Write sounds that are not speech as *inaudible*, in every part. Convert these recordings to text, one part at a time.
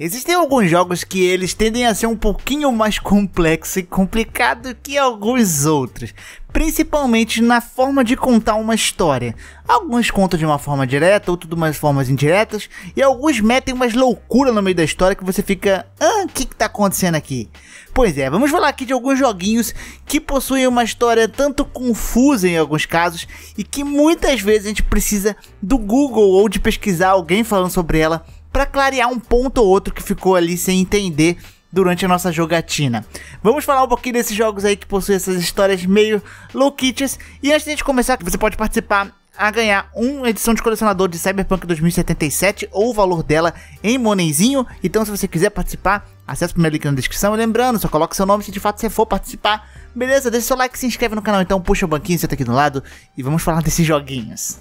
Existem alguns jogos que eles tendem a ser um pouquinho mais complexo e complicado que alguns outros, principalmente na forma de contar uma história. Alguns contam de uma forma direta, outros de umas formas indiretas, e alguns metem umas loucuras no meio da história que você fica, ah, o que, que tá acontecendo aqui? Pois é, vamos falar aqui de alguns joguinhos que possuem uma história tanto confusa em alguns casos e que muitas vezes a gente precisa do Google ou de pesquisar alguém falando sobre ela para clarear um ponto ou outro que ficou ali sem entender durante a nossa jogatina. Vamos falar um pouquinho desses jogos aí que possuem essas histórias meio louquitas. E antes de a gente começar, você pode participar a ganhar uma edição de colecionador de Cyberpunk 2077 ou o valor dela em monezinho. Então, se você quiser participar, acesse o primeiro link na descrição. E lembrando, só coloque seu nome se de fato você for participar. Beleza? Deixa seu like, se inscreve no canal. Então, puxa o banquinho, senta aqui do lado e vamos falar desses joguinhos.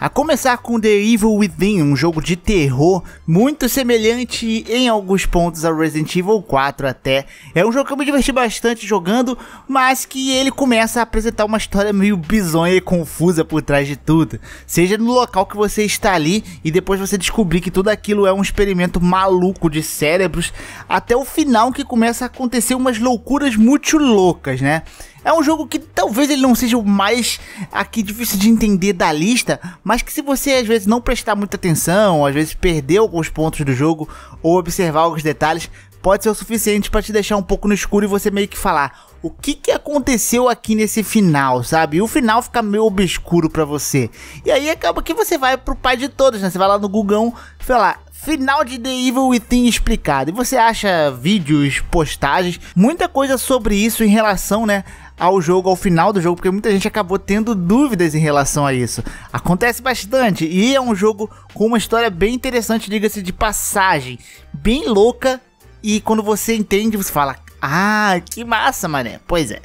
A começar com The Evil Within, um jogo de terror muito semelhante em alguns pontos a Resident Evil 4 até. É um jogo que eu me diverti bastante jogando, mas que ele começa a apresentar uma história meio bizonha e confusa por trás de tudo. Seja no local que você está ali e depois você descobrir que tudo aquilo é um experimento maluco de cérebros, até o final que começa a acontecer umas loucuras muito loucas, né? É um jogo que talvez ele não seja o mais aqui difícil de entender da lista, mas que se você às vezes não prestar muita atenção, às vezes perder alguns pontos do jogo ou observar alguns detalhes, pode ser o suficiente para te deixar um pouco no escuro e você meio que falar o que, que aconteceu aqui nesse final, sabe? E o final fica meio obscuro para você. E aí acaba que você vai pro pai de todos, né? Você vai lá no Gugão, sei lá, Final de The Evil Within explicado. E você acha vídeos, postagens, muita coisa sobre isso em relação, né, ao jogo, ao final do jogo, porque muita gente acabou tendo dúvidas em relação a isso. Acontece bastante e é um jogo com uma história bem interessante, diga-se de passagem, bem louca. E quando você entende, você fala: "Ah, que massa, mané". Pois é.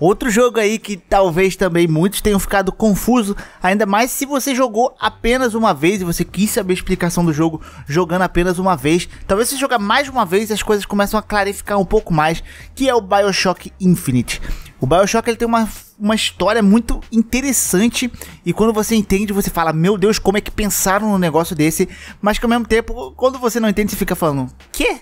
Outro jogo aí que talvez também muitos tenham ficado confuso, ainda mais se você jogou apenas uma vez e você quis saber a explicação do jogo jogando apenas uma vez. Talvez se jogar mais uma vez as coisas começam a clarificar um pouco mais, que é o BioShock Infinite. O BioShock ele tem uma uma história muito interessante e quando você entende, você fala: "Meu Deus, como é que pensaram num negócio desse?". Mas que ao mesmo tempo, quando você não entende, você fica falando: "Que?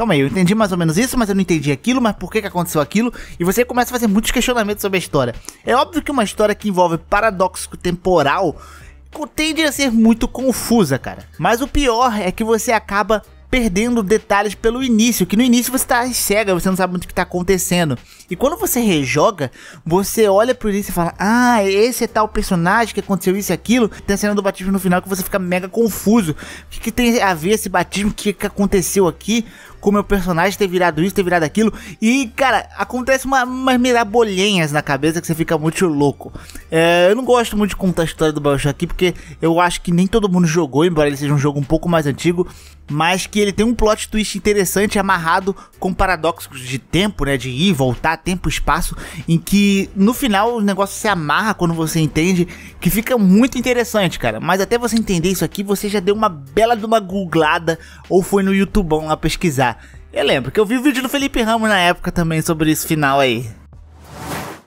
calma aí, eu entendi mais ou menos isso, mas eu não entendi aquilo, mas por que, que aconteceu aquilo? E você começa a fazer muitos questionamentos sobre a história. É óbvio que uma história que envolve paradoxo temporal tende a ser muito confusa, cara. Mas o pior é que você acaba perdendo detalhes pelo início, que no início você tá cega, você não sabe muito o que tá acontecendo. E quando você rejoga, você olha pro início e fala: "Ah, esse é tal personagem que aconteceu isso e aquilo". Tem a cena do batismo no final que você fica mega confuso. O que, que tem a ver esse batismo? O que, que aconteceu aqui? com meu é personagem ter virado isso, ter virado aquilo. E, cara, acontece uma, umas na cabeça que você fica muito louco. É, eu não gosto muito de contar a história do Bioshock aqui, porque eu acho que nem todo mundo jogou, embora ele seja um jogo um pouco mais antigo mas que ele tem um plot twist interessante amarrado com paradoxos de tempo, né, de ir, voltar, tempo, espaço, em que no final o negócio se amarra quando você entende, que fica muito interessante, cara. Mas até você entender isso aqui, você já deu uma bela de uma googlada ou foi no YouTube lá pesquisar. Eu lembro que eu vi o vídeo do Felipe Ramos na época também sobre esse final aí.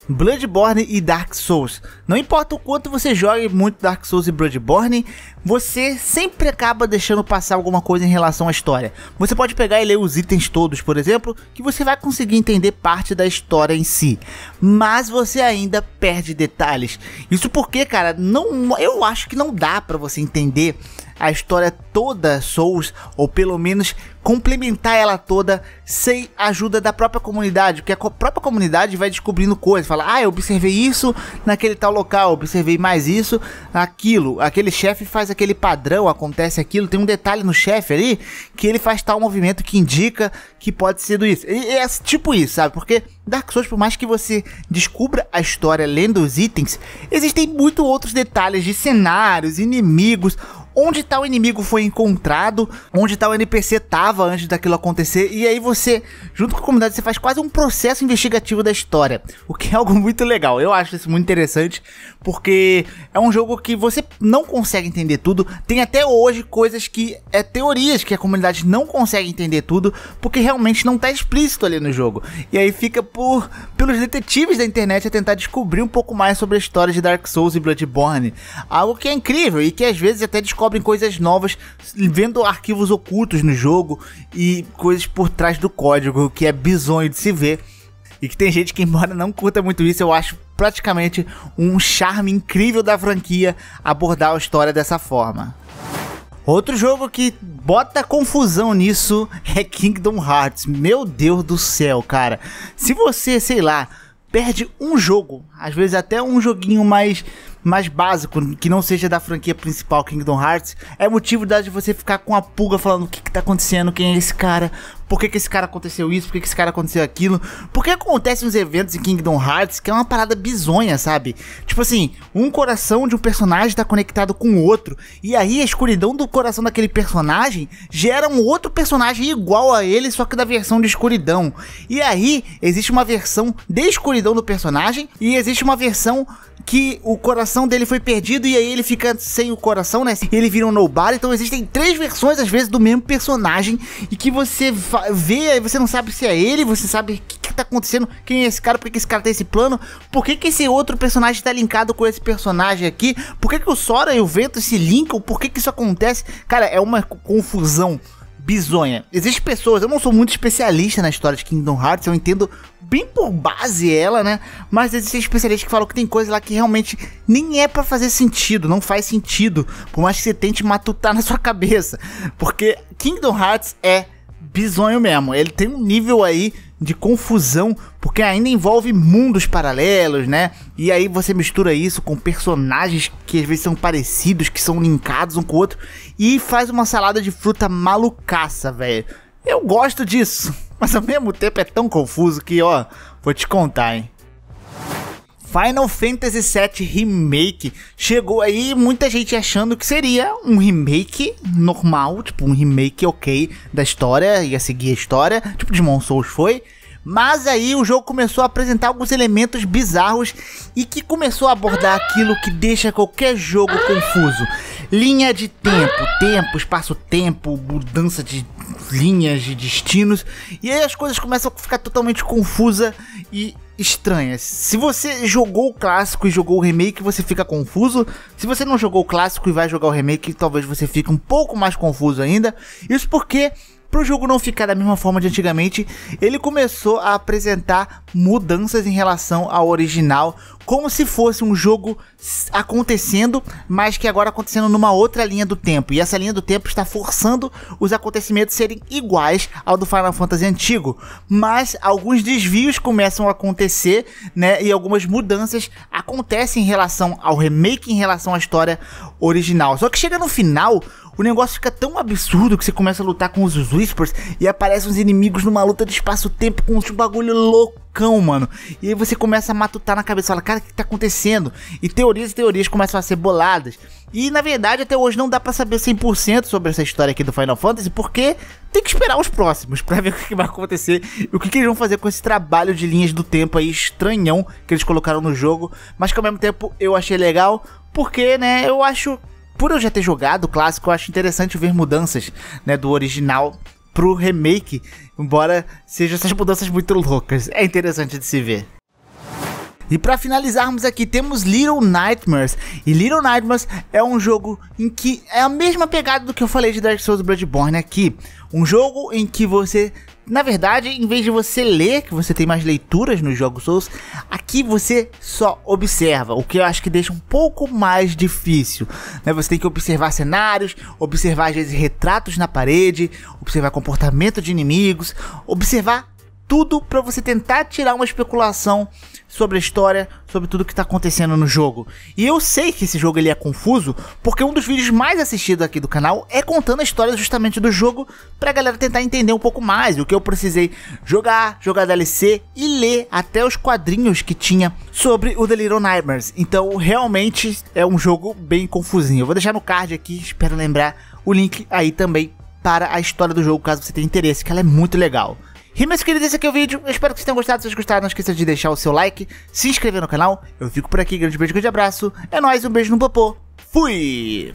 Bloodborne e Dark Souls. Não importa o quanto você jogue muito Dark Souls e Bloodborne, você sempre acaba deixando passar alguma coisa em relação à história. Você pode pegar e ler os itens todos, por exemplo, que você vai conseguir entender parte da história em si, mas você ainda perde detalhes. Isso porque, cara, não eu acho que não dá para você entender a história toda Souls, ou pelo menos complementar ela toda sem ajuda da própria comunidade, porque a co própria comunidade vai descobrindo coisas, fala, ah, eu observei isso naquele tal local, observei mais isso, aquilo, aquele chefe faz aquele padrão, acontece aquilo, tem um detalhe no chefe ali que ele faz tal movimento que indica que pode ser isso. E é tipo isso, sabe? Porque Dark Souls, por mais que você descubra a história lendo os itens, existem muito outros detalhes de cenários, inimigos, onde tal inimigo foi encontrado, onde tal NPC tava antes daquilo acontecer, e aí você, junto com a comunidade, você faz quase um processo investigativo da história, o que é *laughs* algo muito legal. Eu acho isso muito interessante, porque é um jogo que você não consegue entender tudo, tem até hoje coisas que é teorias que a comunidade não consegue entender tudo, porque realmente não tá explícito ali no jogo. E aí fica por pelos detetives da internet a tentar descobrir um pouco mais sobre a história de Dark Souls e Bloodborne, algo que é incrível e que às vezes até descobre descobrem coisas novas vendo arquivos ocultos no jogo e coisas por trás do código, que é bizonho de se ver. E que tem gente que, *laughs* embora não curta muito isso, eu acho praticamente um charme incrível da franquia abordar a história dessa forma. Outro jogo que bota confusão nisso é Kingdom Hearts. Meu Deus do céu, cara. Se você, sei lá, perde um jogo, às vezes até um joguinho mais mais básico, que não seja da franquia principal Kingdom Hearts, é motivo de você ficar com a pulga falando o que, que tá acontecendo, quem é esse cara, por que, que esse cara aconteceu isso, por que, que esse cara aconteceu aquilo. por que acontecem os eventos em Kingdom Hearts que é uma parada bizonha, sabe? Tipo assim, um coração de um personagem tá conectado com o outro, e aí a escuridão do coração daquele personagem gera um outro personagem igual a ele, só que da versão de escuridão. E aí existe uma versão de escuridão do personagem e existe uma versão que o coração dele foi perdido e aí ele fica sem o coração, né? Ele vira um nobody. Então existem três versões, às vezes, do mesmo personagem e que você vê, aí você não sabe se é ele, você sabe o que, que tá acontecendo, quem é esse cara, por que, que esse cara tem esse plano, por que, que esse outro personagem tá linkado com esse personagem aqui, por que, que o Sora e o Vento se linkam, por que, que isso acontece. Cara, é uma confusão bizonha. Existem pessoas, eu não sou muito especialista na história de Kingdom Hearts, eu entendo bem por base ela, né? Mas existem especialistas que falam que tem coisa lá que realmente nem é para fazer sentido, não faz sentido, por mais que você tente matutar *laughs* na sua cabeça, porque Kingdom Hearts é bizonho mesmo. Ele tem um nível aí de confusão, porque ainda envolve mundos paralelos, né? E aí você mistura isso com personagens que às vezes são parecidos, que são linkados um com o outro, e faz uma salada de fruta malucaça, velho. Eu gosto disso, *laughs* mas ao mesmo tempo é tão confuso que, ó, vou te contar, hein. Final Fantasy VII Remake chegou aí, muita gente achando que seria um remake normal, tipo um remake ok da história, ia seguir a história, tipo Demon Souls foi. Mas aí o jogo começou a apresentar alguns elementos bizarros e que começou a abordar aquilo que deixa qualquer jogo confuso. Linha de tempo, tempo, espaço-tempo, mudança de linhas, de destinos. E aí as coisas começam a ficar totalmente confusa e estranha. Se você jogou o clássico e jogou o remake, você fica confuso. Se você não jogou o clássico e vai jogar o remake, talvez você fique um pouco mais confuso ainda. Isso porque para o jogo não ficar da mesma forma de antigamente, ele começou a apresentar mudanças em relação ao original, como se fosse um jogo acontecendo, mas que agora acontecendo numa outra linha do tempo. E essa linha do tempo está forçando os acontecimentos serem iguais ao do Final Fantasy antigo, mas alguns desvios começam a acontecer, né? E algumas mudanças acontecem em relação ao remake, em relação à história original. Só que chega no final, o negócio fica tão absurdo que você começa a lutar com os Whispers e aparecem os inimigos numa luta de espaço-tempo com um bagulho loucão, mano. E aí você começa a matutar na cabeça, fala, cara, o que tá acontecendo? E teorias e teorias começam a ser boladas. E na verdade, até hoje não dá para saber 100% sobre essa história aqui do Final Fantasy, porque tem que esperar os próximos para ver *laughs* o que vai acontecer e o que, que, eles vão fazer com esse trabalho de linhas do tempo aí estranhão que eles colocaram no jogo, mas que ao mesmo tempo eu achei legal, porque, né, eu acho por eu já ter jogado o clássico, eu acho interessante ver mudanças, né, do original pro remake, embora sejam essas mudanças muito loucas. É interessante de se ver. E para finalizarmos aqui, temos Little Nightmares. E Little Nightmares é um jogo em que é a mesma pegada do que eu falei de Dark Souls Bloodborne aqui. Um jogo em que você na verdade, em vez de você ler, que você tem mais leituras nos jogos Souls, aqui você só observa, o que eu acho que deixa um pouco mais difícil. Né? Você tem que observar cenários, observar às vezes retratos na parede, observar comportamento de inimigos, observar tudo para você tentar tirar uma especulação sobre a história, sobre tudo que tá acontecendo no jogo. E eu sei que esse jogo ele é confuso, porque um dos vídeos mais assistidos aqui do canal é contando a história justamente do jogo pra galera tentar entender um pouco mais o que eu precisei jogar, jogar DLC e ler até os quadrinhos que tinha sobre o The Little Nightmares. Então, realmente é um jogo bem confusinho. Eu vou deixar no card aqui, espero lembrar o link aí também para a história do jogo, caso você tenha interesse, que ela é muito legal. E meus queridos, esse aqui é o vídeo. Eu espero que vocês tenham gostado. Se vocês gostaram, não esqueça de deixar o seu like, se inscrever no canal. Eu fico por aqui. Grande beijo, grande abraço. É nóis, um beijo no popô. Fui!